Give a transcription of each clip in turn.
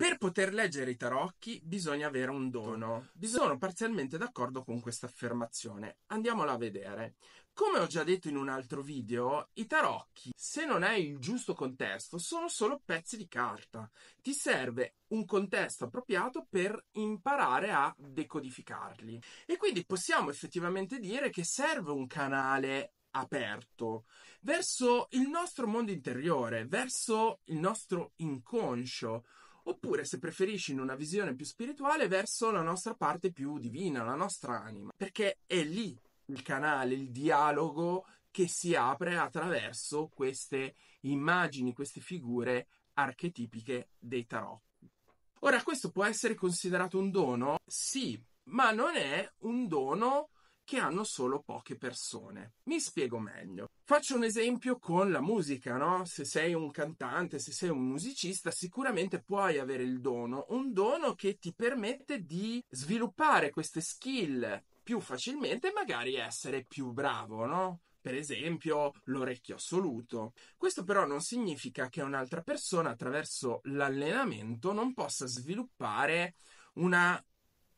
Per poter leggere i tarocchi bisogna avere un dono. Sono parzialmente d'accordo con questa affermazione. Andiamola a vedere. Come ho già detto in un altro video, i tarocchi, se non è il giusto contesto, sono solo pezzi di carta. Ti serve un contesto appropriato per imparare a decodificarli. E quindi possiamo effettivamente dire che serve un canale aperto verso il nostro mondo interiore, verso il nostro inconscio oppure se preferisci in una visione più spirituale verso la nostra parte più divina, la nostra anima, perché è lì il canale, il dialogo che si apre attraverso queste immagini, queste figure archetipiche dei tarocchi. Ora, questo può essere considerato un dono? Sì, ma non è un dono che hanno solo poche persone. Mi spiego meglio. Faccio un esempio con la musica, no? Se sei un cantante, se sei un musicista, sicuramente puoi avere il dono, un dono che ti permette di sviluppare queste skill più facilmente e magari essere più bravo, no? per esempio l'orecchio assoluto. Questo però non significa che un'altra persona attraverso l'allenamento non possa sviluppare una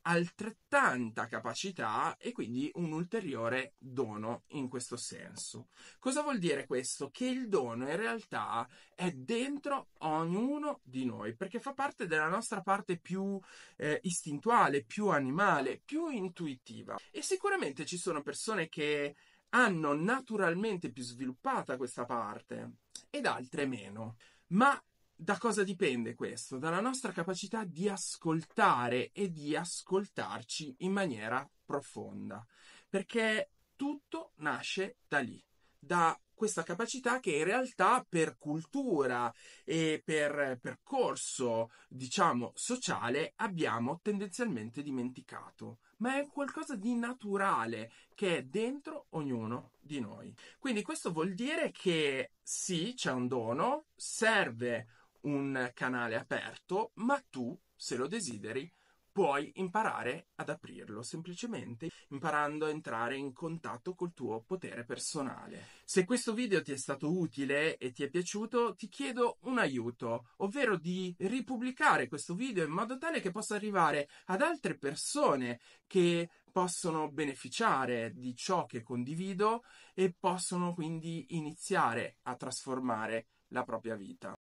altrettanta capacità e quindi un ulteriore dono in questo senso. Cosa vuol dire questo? Che il dono in realtà è dentro ognuno di noi perché fa parte della nostra parte più eh, istintuale, più animale, più intuitiva. E sicuramente ci sono persone che hanno naturalmente più sviluppata questa parte ed altre meno. Ma da cosa dipende questo? Dalla nostra capacità di ascoltare e di ascoltarci in maniera profonda, perché tutto nasce da lì, da questa capacità che in realtà per cultura e per percorso, diciamo, sociale abbiamo tendenzialmente dimenticato, ma è qualcosa di naturale che è dentro ognuno di noi. Quindi questo vuol dire che sì, c'è un dono, serve un canale aperto, ma tu, se lo desideri, puoi imparare ad aprirlo semplicemente imparando a entrare in contatto col tuo potere personale. Se questo video ti è stato utile e ti è piaciuto, ti chiedo un aiuto, ovvero di ripubblicare questo video in modo tale che possa arrivare ad altre persone che possono beneficiare di ciò che condivido e possono quindi iniziare a trasformare la propria vita.